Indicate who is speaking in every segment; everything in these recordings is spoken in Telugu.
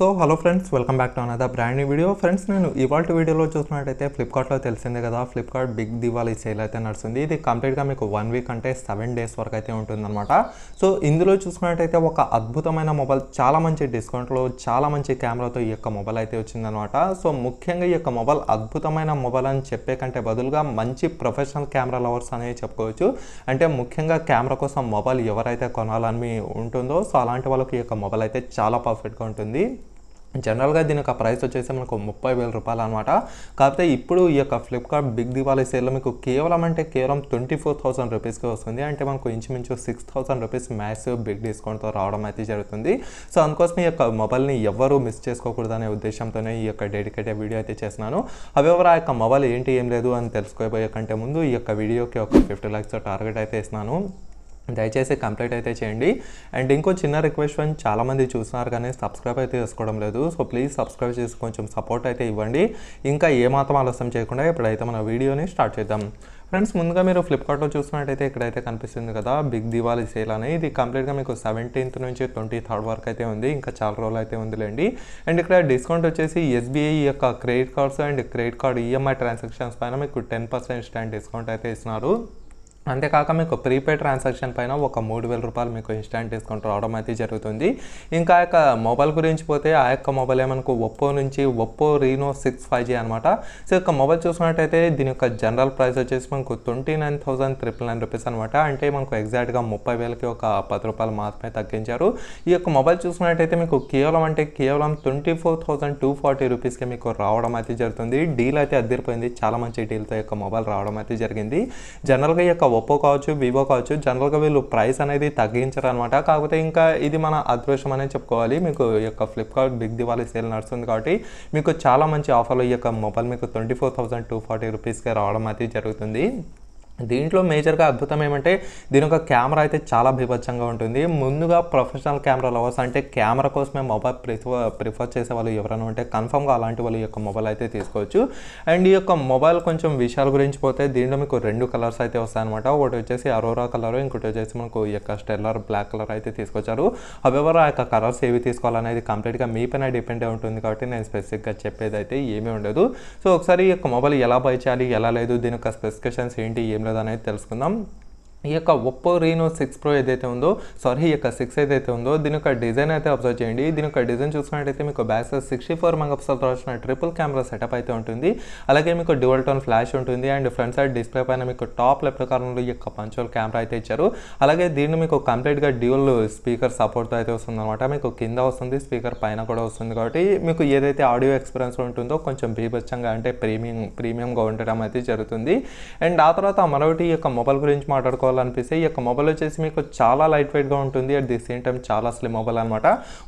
Speaker 1: so hello friends welcome back to another brand new video friends నేను ఇవాళ వీడియోలో చూసినట్టయితే ఫ్లిప్కార్ట్లో తెలిసిందే కదా ఫ్లిప్కార్ట్ బిగ్ దివాళీ సేల్ అయితే నడుస్తుంది ఇది కంప్లీట్గా మీకు వన్ వీక్ అంటే సెవెన్ డేస్ వరకు అయితే ఉంటుందన్నమాట సో ఇందులో చూసుకున్నట్టయితే ఒక అద్భుతమైన మొబైల్ చాలా మంచి డిస్కౌంట్లో చాలా మంచి కెమెరాతో ఈ యొక్క మొబైల్ అయితే వచ్చిందనమాట సో ముఖ్యంగా ఈ యొక్క మొబైల్ అద్భుతమైన మొబైల్ అని చెప్పే కంటే బదులుగా మంచి ప్రొఫెషనల్ కెమెరా లవర్స్ అనేవి చెప్పుకోవచ్చు అంటే ముఖ్యంగా కెమెరా కోసం మొబైల్ ఎవరైతే కొనాలని ఉంటుందో సో అలాంటి వాళ్ళకి ఈ యొక్క మొబైల్ అయితే చాలా పర్ఫెక్ట్గా ఉంటుంది జనరల్గా దీని యొక్క ప్రైస్ వచ్చేసి మనకు ముప్పై వేల రూపాయలు అనమాట కాకపోతే ఇప్పుడు ఈ యొక్క ఫ్లిప్కార్ట్ బిగ్ దివాలి సేల్లో మీకు కేవలం అంటే కేవలం ట్వంటీ ఫోర్ థౌసండ్ రూపీస్కి వస్తుంది అంటే మనకు ఇంచుమించు సిక్స్ థౌసండ్ రూపీస్ మ్యాథ్స్ బిగ్ డిస్కౌంట్తో రావడం అయితే జరుగుతుంది సో అందుకోసం ఈ యొక్క మొబైల్ని ఎవరు మిస్ చేసుకోకూడదనే ఉద్దేశంతోనే ఈ యొక్క డెడికేటెడ్ వీడియో అయితే చేస్తున్నాను హవెవర్ ఆ యొక్క మొబైల్ ఏంటి ఏం లేదు అని తెలుసుకోబోయే కంటే ముందు ఈ యొక్క వీడియోకి ఒక ఫిఫ్టీ ల్యాక్స్ టార్గెట్ అయితే ఇస్తున్నాను దయచేసి కంప్లీట్ అయితే చేయండి అండ్ ఇంకో చిన్న రిక్వెస్ట్ అని చాలామంది చూస్తున్నారు కానీ సబ్స్క్రైబ్ అయితే చేసుకోవడం లేదు సో ప్లీజ్ సబ్స్క్రైబ్ చేసి కొంచెం సపోర్ట్ అయితే ఇవ్వండి ఇంకా ఏమాత్రం ఆలస్యం చేయకుండా ఇప్పుడైతే మన వీడియోని స్టార్ట్ చేద్దాం ఫ్రెండ్స్ ముందుగా మీరు ఫ్లిప్కార్ట్లో చూసినట్టయితే ఇక్కడైతే కనిపిస్తుంది కదా బిగ్ దివాళీ సేల్ అని ఇది కంప్లీట్గా మీకు సెవెంటీన్త్ నుంచి ట్వంటీ థర్డ్ వరకు అయితే ఉంది ఇంకా చాలా రోజులు అయితే ఉందిలేండి అండ్ ఇక్కడ డిస్కౌంట్ వచ్చేసి ఎస్బీఐ యొక్క credit cards and credit card EMI e transactions పైన మీకు టెన్ పర్సెంట్ స్టాండ్ డిస్కౌంట్ అయితే ఇస్తున్నారు అంతేకాక మీకు ప్రీపెయిడ్ ట్రాన్సాక్షన్ పైన ఒక మూడు వేల రూపాయలు మీకు ఇన్స్టాంట్ డిస్కౌంట్ రావడం అయితే జరుగుతుంది ఇంకా యొక్క మొబైల్ గురించి పోతే ఆ యొక్క మొబైల్ మనకు ఒప్పో నుంచి Oppo Reno six five G అనమాట సో యొక్క మొబైల్ చూసుకున్నట్టయితే దీని యొక్క జనరల్ ప్రైస్ వచ్చేసి మనకు twenty nine thousand triple nine rupees అనమాట అంటే మనకు ఎగ్జాక్ట్గా ముప్పై వేలకి ఒక పది రూపాయలు మాత్రమే తగ్గించారు ఈ యొక్క మొబైల్ చూసుకున్నట్టయితే మీకు కేవలం అంటే కేవలం twenty four thousand two forty రూపీస్కి మీకు రావడం అయితే జరుగుతుంది డీల్ అయితే అద్దరిపోయింది చాలా మంచి డీల్తో యొక్క మొబైల్ రావడం అయితే జరిగింది జనరల్గా ఈ యొక్క ఒప్పో కావచ్చు వివో కావచ్చు జనరల్గా వీళ్ళు ప్రైస్ అనేది తగ్గించరు అనమాట కాకపోతే ఇంకా ఇది మన అదృష్టం అనేది చెప్పుకోవాలి మీకు ఈ యొక్క ఫ్లిప్కార్ట్ బిగ్ దివాలి సేల్ నడుస్తుంది కాబట్టి మీకు చాలా మంచి ఆఫర్లు ఈ యొక్క మొబైల్ మీకు twenty four thousand two forty రూపీస్కే రావడం అయితే జరుగుతుంది దీంట్లో మేజర్గా అద్భుతం ఏమంటే దీని యొక్క కెమెరా అయితే చాలా బీభత్సంగా ఉంటుంది ముందుగా ప్రొఫెషనల్ కెమెరా లవర్స్ అంటే కెమెరా కోసమే మొబైల్ ప్రిఫర్ ప్రిఫర్ చేసే వాళ్ళు ఎవరైనా ఉంటే కన్ఫామ్గా అలాంటి వాళ్ళు ఈ యొక్క మొబైల్ అయితే తీసుకోవచ్చు అండ్ ఈ యొక్క మొబైల్ కొంచెం విషయాల గురించి పోతే దీంట్లో మీకు రెండు కలర్స్ అయితే వస్తాయన్నమాట ఒకటి వచ్చేసి అరోరా కలర్ ఇంకోటి వచ్చేసి మనకు ఈ యొక్క స్టెల్లర్ బ్లాక్ కలర్ అయితే తీసుకొచ్చారు అవెవర్ ఆ యొక్క కలర్స్ ఏవి తీసుకోవాలనేది కంప్లీట్గా మీ పైన డిపెండ్ అయి ఉంటుంది కాబట్టి నేను స్పెసిఫిక్గా చెప్పేది అయితే ఏమీ ఉండదు సో ఒకసారి ఈ యొక్క మొబైల్ ఎలా బై చేయాలి ఎలా లేదు దీని యొక్క స్పెసిఫికేషన్స్ ఏంటి ఏం లేదు ఉన్నదనేది తెలుసుకుందాం ఈ యొక్క ఒప్పో రీనో సిక్స్ ప్రో ఏదైతే ఉందో సారీ ఈ యొక్క సిక్స్ ఏదైతే ఉందో దీని యొక్క డిజైన్ అయితే అబ్జర్వ్ చేయండి దీని యొక్క డిజైన్ చూసుకున్నట్టయితే మీకు బ్యాక్ సైడ్ సిక్స్టీ ఫోర్ మెగాపిక్సల్తో వచ్చిన ట్రిపుల్ కెమెరా సెటప్ అయితే ఉంటుంది అలాగే మీకు డ్యువల్ టోన్ ఫ్లాష్ ఉంటుంది అండ్ ఫ్రంట్ సైడ్ డిస్ప్లే పైన మీకు టాప్ లెఫ్ట్ కార్నర్లో ఈ యొక్క పంచోల్ కెమెరా అయితే ఇచ్చారు అలాగే దీన్ని మీకు కంప్లీట్గా డ్యువల్ స్పీకర్ సపోర్ట్తో అయితే వస్తుంది అనమాట మీకు కింద వస్తుంది స్పీకర్ పైన కూడా వస్తుంది కాబట్టి మీకు ఏదైతే ఆడియో ఎక్స్పీరియన్స్ ఉంటుందో కొంచెం బీభత్సంగా అంటే ప్రీమియం ప్రీమియంగా ఉండడం అయితే జరుగుతుంది అండ్ ఆ తర్వాత మరొకటి ఈ యొక్క మొబైల్ గురించి మాట్లాడుకో తీసుకోవాలనిపిస్తే ఈ యొక్క మొబైల్ వచ్చేసి మీకు చాలా లైట్ వెయిట్గా ఉంటుంది అట్ ది సేమ్ టైం చాలా స్లిమ్ మొబైల్ అనమాట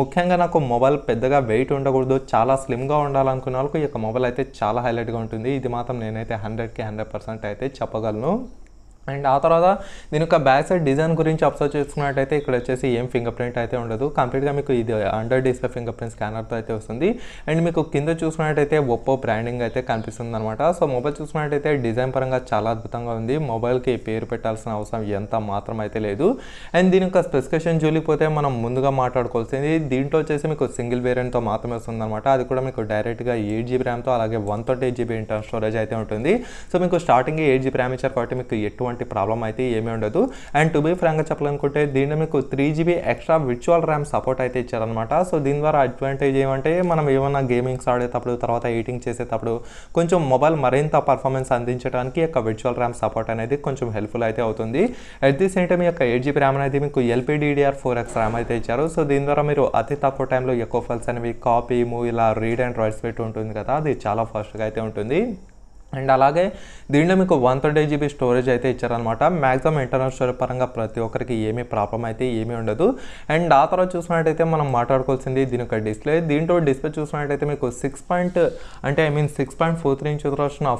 Speaker 1: ముఖ్యంగా నాకు మొబైల్ పెద్దగా వెయిట్ ఉండకూడదు చాలా స్లిమ్గా ఉండాలనుకున్న వాళ్ళకు ఈ యొక్క మొబైల్ అయితే చాలా హైలైట్గా ఉంటుంది ఇది మాత్రం నేనైతే హండ్రెడ్కి హండ్రెడ్ పర్సెంట్ అయితే చెప్పగలను అండ్ ఆ తర్వాత దీని యొక్క బ్యాక్ సైడ్ డిజైన్ గురించి అబ్జర్వ్ చేసుకున్నట్టయితే ఇక్కడ వచ్చేసి ఏం ఫింగర్ ప్రింట్ అయితే ఉండదు కంప్లీట్గా మీకు ఇది అండర్ డిస్ప్లే ఫింగర్ ప్రింట్ స్కానర్తో అయితే వస్తుంది అండ్ మీకు కింద చూసుకున్నట్టయితే ఒప్పో బ్రాండింగ్ అయితే కనిపిస్తుంది అనమాట సో మొబైల్ చూసుకున్నట్టయితే డిజైన్ పరంగా చాలా అద్భుతంగా ఉంది మొబైల్కి పేరు పెట్టాల్సిన అవసరం ఎంత మాత్రం అయితే లేదు అండ్ దీని యొక్క స్పెసిఫికేషన్ చూలిపోతే మనం ముందుగా మాట్లాడుకోవాల్సింది దీంట్లో వచ్చేసి మీకు సింగిల్ వేరియంట్తో మాత్రమే అనమాట అది కూడా మీకు డైరెక్ట్గా ఎయిట్ జీబీ ర్యామ్తో అలాగే one thirty eight GB internal storage అయితే ఉంటుంది సో మీకు స్టార్టింగ్ ఎయిట్ జీబీ ర్యామ్ ఇచ్చారు కాబట్టి మీకు ఎటువంటి ఎటువంటి ప్రాబ్లం అయితే ఏమీ ఉండదు అండ్ టు బీ ఫ్రాంక్గా చెప్పాలనుకుంటే దీన్ని మీకు three GB extra virtual RAM support అయితే ఇచ్చారనమాట సో దీని ద్వారా అడ్వాంటేజ్ ఏమంటే మనం ఏమైనా గేమింగ్స్ ఆడేటప్పుడు తర్వాత ఎడిటింగ్ చేసేటప్పుడు కొంచెం మొబైల్ మరింత పర్ఫార్మెన్స్ అందించడానికి యొక్క విర్చువల్ ర్యామ్ సపోర్ట్ అనేది కొంచెం హెల్ప్ఫుల్ అయితే అవుతుంది అట్ ది సేమ్ టైం యొక్క ఎయిట్ జీబీ ర్యామ్ అనేది మీకు ఎల్పీడీడీఆర్ ఫోర్ ఎక్స్ ర్యామ్ అయితే ఇచ్చారు సో దీని ద్వారా మీరు అతి తక్కువ టైంలో ఎక్కువ ఫైల్స్ అనేవి కాపీ మూవీ ఇలా రీడ్ అండ్ రైట్స్ పెట్టి ఉంటుంది కదా అది చాలా ఫాస్ట్గా అయితే ఉంటుంది అండ్ అలాగే దీంట్లో మీకు వన్ థర్టీ జీబీ స్టోరేజ్ అయితే ఇచ్చారనమాట మ్యాక్సిమం ఇంటర్నల్ స్టోరేజ్ పరంగా ప్రతి ఒక్కరికి ఏమీ ప్రాబ్లం అయితే ఏమీ ఉండదు అండ్ ఆ తర్వాత చూసినట్టయితే మనం మాట్లాడుకోవాల్సింది దీని యొక్క డిస్ప్లే దీంట్లో డిస్ప్లే చూసినట్టయితే మీకు సిక్స్ పాయింట్ అంటే I mean six point four three inch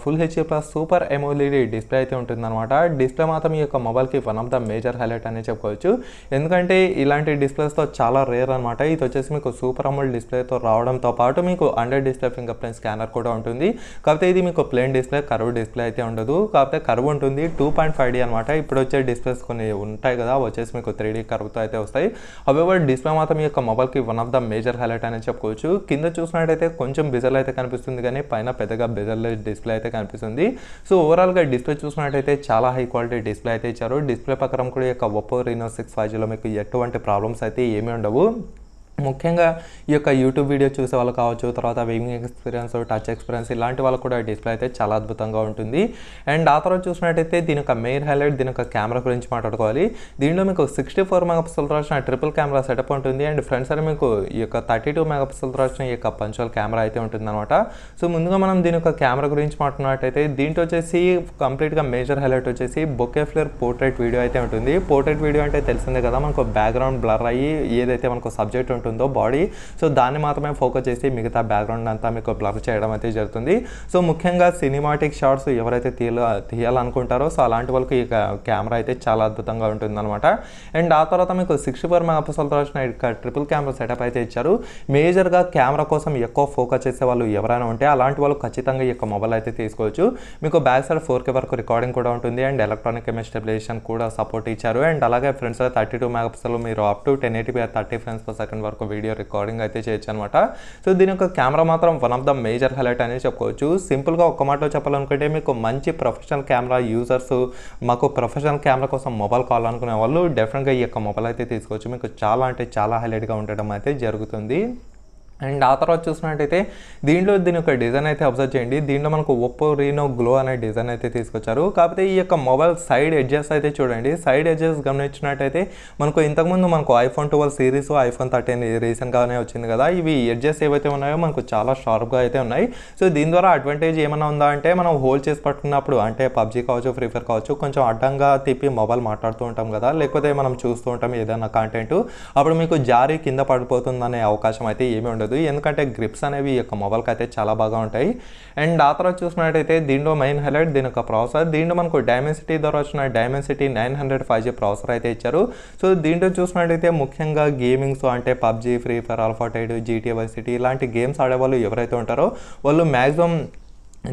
Speaker 1: full HD plus super AMOLED display అయితే ఉంటుందన్నమాట డిస్ప్లే మాత్రం ఈ యొక్క మొబైల్కి one of the major highlight అనే చెప్పుకోవచ్చు ఎందుకంటే ఇలాంటి డిస్ప్లేస్తో చాలా రేర్ అనమాట ఇది వచ్చేసి మీకు సూపర్ అమౌల్ డిస్ప్లేతో రావడంతో పాటు మీకు under display fingerprint scanner కూడా ఉంటుంది కాకపోతే ఇది మీకు ప్లేన్ డిస్ప్లే కర్వ్ డిస్ప్లే అయితే ఉండదు కాకపోతే కర్వ్ ఉంటుంది టూ పాయింట్ ఫైవ్ డి అనమాట ఇప్పుడు వచ్చే డిస్ప్లేస్ కొన్ని ఉంటాయి కదా వచ్చేసి మీకు త్రీ డీ కర్వ్తో అయితే వస్తాయి అవైవర్ డిస్ప్లే మాత్రం ఈ యొక్క మొబైల్కి one of the major highlight అనేది చెప్పుకోవచ్చు కింద చూసినట్టయితే కొంచెం బిజల్ అయితే కనిపిస్తుంది కానీ పైన పెద్దగా బిజల్ డిస్ప్లే అయితే కనిపిస్తుంది సో ఓవరాల్గా డిస్ప్లే చూసినట్టయితే చాలా హై క్వాలిటీ డిస్ప్లే అయితే ఇచ్చారు డిస్ప్లే ప్రకారం కూడా యొక్క ఒప్పో రీనో సిక్స్ ఫైవ్ జీలో మీకు ఎటువంటి ప్రాబ్లమ్స్ అయితే ఏమీ ఉండవు ముఖ్యంగా ఈ యొక్క యూట్యూబ్ వీడియో చూసే వాళ్ళు కావచ్చు తర్వాత వేవింగ్ ఎక్స్పీరియన్స్ టచ్ ఎక్స్పీరియన్స్ ఇలాంటి వాళ్ళు కూడా డిస్ప్లే అయితే చాలా అద్భుతంగా ఉంటుంది అండ్ ఆ తర్వాత చూసినట్టయితే దీని యొక్క మెయిన్ హైలైట్ దీని యొక్క కెమెరా గురించి మాట్లాడుకోవాలి దీనిలో మీకు సిక్స్టీ ఫోర్ మెగాపిక్సల్ రాసిన ట్రిపుల్ కెమెరా సెటప్ ఉంటుంది అండ్ ఫ్రంట్ సైడ్ మీకు ఈ యొక్క థర్టీ టూ మెగాపిక్సల్ రాసిన ఈ యొక్క పంచువల్ కెమెరా అయితే ఉంటుందన్నమాట సో ముందుగా మనం దీని యొక్క కెమెరా గురించి మాట్లాడినట్టయితే దీంట్లో వచ్చేసి కంప్లీట్గా మేజర్ హైలైట్ వచ్చేసి బొకే ఫ్లేర్ పోర్ట్రేట్ వీడియో అయితే ఉంటుంది పోర్ట్రేట్ వీడియో అంటే తెలిసిందే కదా మనకు బ్యాక్గ్రౌండ్ బ్లర్ అయ్యి ఏదైతే మనకు సబ్జెక్ట్ ఉంటుంది ఉందో బాడీ సో దాన్ని మాత్రమే ఫోకస్ చేసి మిగతా బ్యాక్గ్రౌండ్ అంతా మీకు బ్లర్ చేయడం అయితే జరుగుతుంది సో ముఖ్యంగా సినిమాటిక్ షార్ట్స్ ఎవరైతే తీయ తీయాలనుకుంటారో సో అలాంటి వాళ్ళకి ఈ కెమెరా అయితే చాలా అద్భుతంగా ఉంటుందన్నమాట అండ్ ఆ తర్వాత మీకు సిక్స్టీ ఫోర్ మెగాపిక్సల్తో వచ్చిన ట్రిపుల్ కెమెరా సెటప్ అయితే ఇచ్చారు మేజర్గా కెమెరా కోసం ఎక్కువ ఫోకస్ చేసే వాళ్ళు ఎవరైనా ఉంటే అలాంటి వాళ్ళు ఖచ్చితంగా ఈ మొబైల్ అయితే తీసుకోవచ్చు మీకు బ్యాక్ సైడ్ ఫోర్ కే వరకు రికార్డింగ్ కూడా ఉంటుంది అండ్ ఎలక్ట్రానిక్ ఇమేజ్ స్టెబిలైజేషన్ కూడా సపోర్ట్ ఇచ్చారు అండ్ అలాగే ఫ్రెండ్స్ థర్టీ టూ మెగాపిక్సల్ మీరు up to ten eighty thirty frames per second వరకు వరకు వీడియో రికార్డింగ్ అయితే చేయొచ్చు అనమాట సో దీని యొక్క కెమెరా మాత్రం one of the major highlight అనేది చెప్పుకోవచ్చు సింపుల్గా ఒక్క మాటలో చెప్పాలనుకుంటే మీకు మంచి ప్రొఫెషనల్ కెమెరా యూజర్స్ మాకు ప్రొఫెషనల్ కెమెరా కోసం మొబైల్ కావాలనుకునే వాళ్ళు డెఫినెట్గా ఈ యొక్క మొబైల్ అయితే తీసుకోవచ్చు మీకు చాలా అంటే చాలా హైలైట్గా ఉండటం అయితే జరుగుతుంది అండ్ ఆ తర్వాత చూసినట్టయితే దీంట్లో దీని యొక్క డిజైన్ అయితే అబ్జర్వ్ చేయండి దీంట్లో మనకు ఒప్పో రీనో గ్లో అనే డిజైన్ అయితే తీసుకొచ్చారు కాకపోతే ఈ యొక్క మొబైల్ సైడ్ ఎడ్జెస్ అయితే చూడండి సైడ్ ఎడ్జెస్ గమనించినట్టయితే మనకు ఇంతకుముందు మనకు iPhone twelve series iPhone thirteen రీసెంట్గానే వచ్చింది కదా ఇవి ఎడ్జెస్ ఏవైతే ఉన్నాయో మనకు చాలా షార్ప్గా అయితే ఉన్నాయి సో దీని ద్వారా అడ్వాంటేజ్ ఏమైనా ఉందా అంటే మనం హోల్డ్ చేసి పట్టుకున్నప్పుడు అంటే పబ్జీ కావచ్చు ఫ్రీ ఫైర్ కావచ్చు కొంచెం అడ్డంగా తిప్పి మొబైల్ మాట్లాడుతూ ఉంటాం కదా లేకపోతే మనం చూస్తూ ఉంటాం ఏదైనా కాంటెంట్ అప్పుడు మీకు జారీ కింద పడిపోతుందనే అవకాశం అయితే ఏమి ఉండదు ఉండదు ఎందుకంటే గ్రిప్స్ అనేవి ఈ యొక్క మొబైల్కి అయితే చాలా బాగా ఉంటాయి అండ్ ఆ తర్వాత చూసినట్టయితే దీనిలో మెయిన్ హైలైట్ దీని యొక్క ప్రాసెసర్ దీంట్లో మనకు డైమెన్సిటీ ద్వారా వచ్చిన Dimensity nine hundred five G processor అయితే ఇచ్చారు సో దీంట్లో చూసినట్టయితే ముఖ్యంగా గేమింగ్స్ అంటే పబ్జీ ఫ్రీ ఫైర్ ఆల్ఫాటైడ్ టైడ్ జీటీవై సిటీ ఇలాంటి గేమ్స్ ఆడేవాళ్ళు ఎవరైతే ఉంటారో వాళ్ళు మ్యాక్సిమం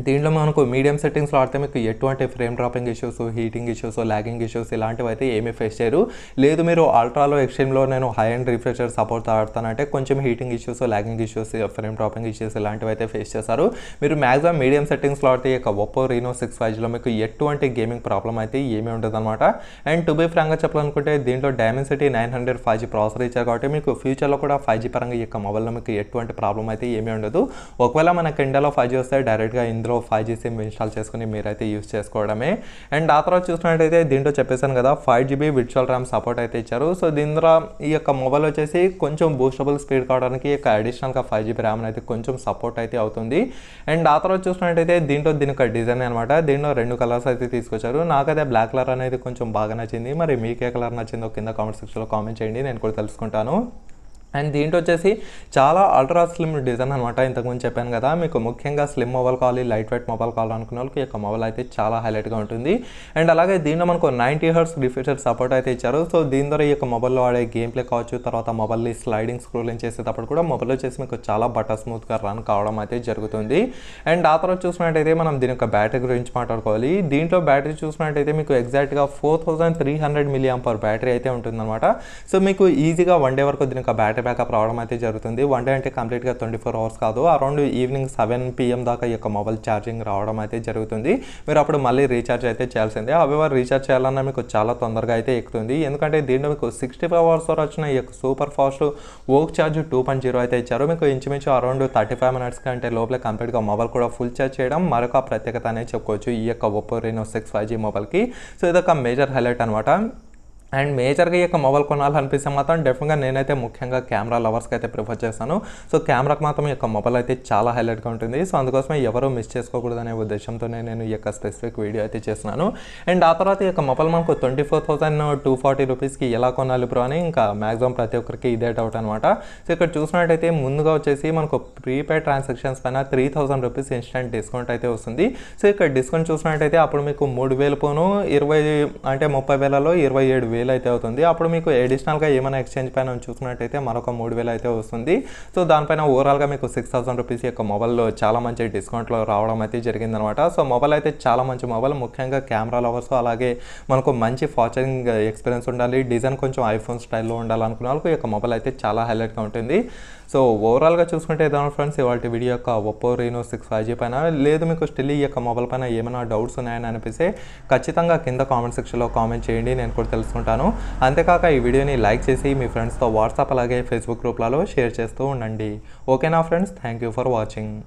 Speaker 1: దీంట్లో మనకు మీడియం సెట్టింగ్స్లో ఆడితే మీకు ఎటువంటి frame dropping issues heating issues lagging issues ఇలాంటివి అయితే ఏమీ ఫేస్ చేయరు లేదు మీరు అల్ట్రాలో ఎక్స్ట్రీమ్లో నేను హై అండ్ రిఫ్రెషర్ సపోర్ట్ ఆడతానంటే కొంచెం heating issues lagging issues frame dropping issues ఇలాంటివి అయితే ఫేస్ చేస్తారు మీరు మ్యాక్సిమం మీడియం సెట్టింగ్స్లో ఆడితే ఇక ఒప్పో రీనో సిక్స్ ఫైవ్లో మీకు ఎటువంటి గేమింగ్ ప్రాబ్లం అయితే ఏమీ ఉండదు అనమాట అండ్ టు బీ ఫ్రాంక్గా చెప్పాలనుకుంటే దీంట్లో Dimensity nine hundred five G processor ఇచ్చారు కాబట్టి మీకు ఫ్యూచర్లో కూడా ఫైవ్ జీ పరంగా ఈ యొక్క మొబైల్లో మీకు ఎటువంటి ప్రాబ్లం అయితే ఏమీ ఉండదు ఒకవేళ మనకి ఇండియాలో ఫైవ్ జీ వస్తే డైరెక్ట్గా ఇందులో ఫైవ్ జీ సిమ్ ఇన్స్టాల్ చేసుకుని మీరైతే యూస్ చేసుకోవడమే అండ్ ఆ తర్వాత చూసినట్టయితే దీంట్లో చెప్పేశాను కదా five GB virtual RAM support అయితే ఇచ్చారు సో ద్వారా ఈ యొక్క మొబైల్ వచ్చేసి కొంచెం బూస్టబుల్ స్పీడ్ కావడానికి ఈ యొక్క అడిషనల్గా ఫైవ్ జీబీ ర్యామ్ అయితే కొంచెం సపోర్ట్ అయితే అవుతుంది అండ్ ఆ తర్వాత చూసినట్టయితే దీంట్లో దీని యొక్క డిజైన్ అనమాట దీంట్లో రెండు కలర్స్ అయితే తీసుకొచ్చారు నాకైతే బ్లాక్ కలర్ అనేది కొంచెం బాగా నచ్చింది మరి మీకే కలర్ నచ్చిందో కింద కామెంట్ సెక్షన్లో కామెంట్ చేయండి నేను కూడా తెలుసుకుంటాను అండ్ దీంట్లో వచ్చేసి చాలా అల్ట్రా స్లిమ్ డిజైన్ అనమాట ఇంతకుముందు చెప్పాను కదా మీకు ముఖ్యంగా స్లిమ్ మొబైల్ కావాలి లైట్ వెయిట్ మొబైల్ కావాలి అనుకున్న వాళ్ళకి ఈ యొక్క మొబైల్ అయితే చాలా హైలైట్గా ఉంటుంది అండ్ అలాగే దీంట్లో మనకు నైంటీ హర్స్ రిఫ్రెషర్ సపోర్ట్ అయితే ఇచ్చారు సో దీని ద్వారా ఈ యొక్క మొబైల్లో ఆడే గేమ్ ప్లే కావచ్చు తర్వాత మొబైల్ని స్లైడింగ్ స్క్రోలింగ్ చేసేటప్పుడు కూడా మొబైల్ వచ్చేసి మీకు చాలా బటర్ స్మూత్గా రన్ కావడం అయితే జరుగుతుంది అండ్ ఆ తర్వాత చూసినట్టయితే మనం దీని యొక్క బ్యాటరీ గురించి మాట్లాడుకోవాలి దీంట్లో బ్యాటరీ చూసినట్టయితే మీకు ఎగ్జాక్ట్గా four thousand three hundred milliamp per battery అయితే ఉంటుందన్నమాట సో మీకు ఈజీగా వన్ డే వరకు దీని యొక్క బ్యాటరీ బ్యాకప్ రావడం అయితే జరుగుతుంది వన్ డే అంటే కంప్లీట్గా ట్వంటీ ఫోర్ అవర్స్ కాదు అరౌండ్ ఈవినింగ్ సెవెన్ పిఎం దాకా ఈ యొక్క మొబైల్ ఛార్జింగ్ రావడం అయితే జరుగుతుంది మీరు అప్పుడు మళ్ళీ రీఛార్జ్ అయితే చేయాల్సిందే వారు రీఛార్జ్ చేయాలన్నా మీకు చాలా తొందరగా అయితే ఎక్కుతుంది ఎందుకంటే దీంట్లో మీకు సిక్స్టీ ఫైవ్ అవర్స్ వరకు వచ్చిన ఈ యొక్క super fast VOOC charge two point zero అయితే ఇచ్చారు మీకు ఇంచుమించు అరౌండ్ థర్టీ ఫైవ్ మినిట్స్ కంటే లోపల కంప్లీట్గా మొబైల్ కూడా ఫుల్ ఛార్జ్ చేయడం మరొక ప్రత్యేకత అనేది చెప్పుకోవచ్చు ఈ యొక్క Oppo Reno six five G మొబైల్కి సో ఇదొక మేజర్ హైలైట్ అనమాట అండ్ మేజర్గా ఈ యొక్క మొబైల్ కొనాలనిపిస్తే మాత్రం డెఫినెట్గా నేనైతే ముఖ్యంగా కెమెరా లవర్స్కి అయితే ప్రిఫర్ చేస్తాను సో కెమెరాకి మాత్రం ఈ యొక్క మొబైల్ అయితే చాలా హైలైట్గా ఉంటుంది సో అందుకోసమే ఎవరు మిస్ చేసుకోకూడదనే ఉద్దేశంతోనే నేను ఈ యొక్క స్పెసిఫిక్ వీడియో అయితే చేస్తున్నాను అండ్ ఆ తర్వాత ఈ యొక్క మొబైల్ మనకు twenty four thousand two forty రూపీస్కి ఎలా కొనాలి బ్రో అని ఇంకా మ్యాక్సిమం ప్రతి ఒక్కరికి ఇదే డౌట్ అనమాట సో ఇక్కడ చూసినట్టయితే ముందుగా వచ్చేసి మనకు ప్రీపెయిడ్ ట్రాన్సాక్షన్స్ పైన three thousand rupees instant discount అయితే వస్తుంది సో ఇక్కడ డిస్కౌంట్ చూసినట్టయితే అప్పుడు మీకు మూడు వేలు పోను ఇరవై అంటే ముప్పై వేలలో ఇరవై ఏడు వేలు వేలు అయితే అవుతుంది అప్పుడు మీకు అడిషనల్గా ఏమైనా ఎక్స్చేంజ్ పైన చూసుకున్నట్టయితే మరొక మూడు వేలు అయితే వస్తుంది సో దానిపైన ఓవరాల్గా మీకు సిక్స్ థౌసండ్ రూపీస్ యొక్క మొబైల్లో చాలా మంచి డిస్కౌంట్లో రావడం అయితే జరిగిందనమాట సో మొబైల్ అయితే చాలా మంచి మొబైల్ ముఖ్యంగా కెమెరా లవర్స్ అలాగే మనకు మంచి ఫార్చరింగ్ ఎక్స్పీరియన్స్ ఉండాలి డిజైన్ కొంచెం ఐఫోన్ స్టైల్లో ఉండాలనుకున్న వాళ్ళకి యొక్క మొబైల్ అయితే చాలా హైలైట్గా ఉంటుంది సో ఓవరాల్గా చూసుకుంటే ఏదైనా ఫ్రెండ్స్ ఇవాళ వీడియో యొక్క Oppo Reno six five G పైన లేదు మీకు స్టిల్ ఈ యొక్క మొబైల్ పైన ఏమైనా డౌట్స్ ఉన్నాయని అనిపిస్తే ఖచ్చితంగా కింద కామెంట్ సెక్షన్లో కామెంట్ చేయండి నేను కూడా తెలుసుకుంటాను ఉంటాను అంతేకాక ఈ వీడియోని లైక్ చేసి మీ ఫ్రెండ్స్తో వాట్సాప్ అలాగే ఫేస్బుక్ గ్రూప్లలో షేర్ చేస్తూ ఉండండి ఓకేనా friends thank you for watching